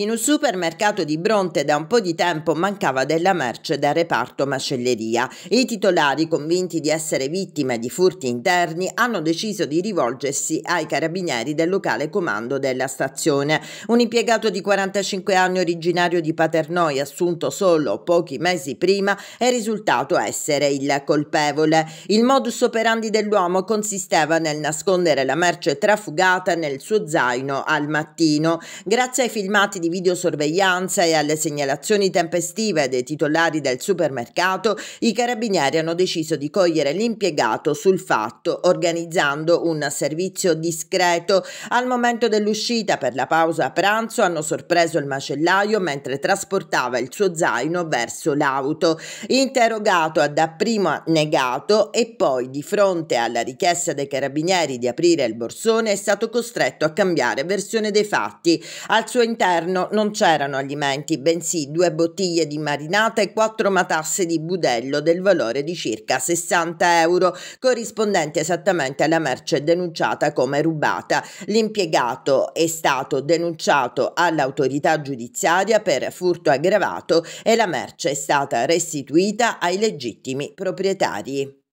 In un supermercato di Bronte da un po' di tempo mancava della merce del reparto macelleria. I titolari, convinti di essere vittime di furti interni, hanno deciso di rivolgersi ai carabinieri del locale comando della stazione. Un impiegato di 45 anni originario di Paternoi, assunto solo pochi mesi prima, è risultato essere il colpevole. Il modus operandi dell'uomo consisteva nel nascondere la merce trafugata nel suo zaino al mattino. Grazie ai filmati di di videosorveglianza e alle segnalazioni tempestive dei titolari del supermercato, i carabinieri hanno deciso di cogliere l'impiegato sul fatto, organizzando un servizio discreto. Al momento dell'uscita per la pausa pranzo hanno sorpreso il macellaio mentre trasportava il suo zaino verso l'auto. Interrogato ha dapprima negato e poi di fronte alla richiesta dei carabinieri di aprire il borsone è stato costretto a cambiare versione dei fatti. Al suo interno interno non c'erano alimenti, bensì due bottiglie di marinata e quattro matasse di budello del valore di circa 60 euro, corrispondenti esattamente alla merce denunciata come rubata. L'impiegato è stato denunciato all'autorità giudiziaria per furto aggravato e la merce è stata restituita ai legittimi proprietari.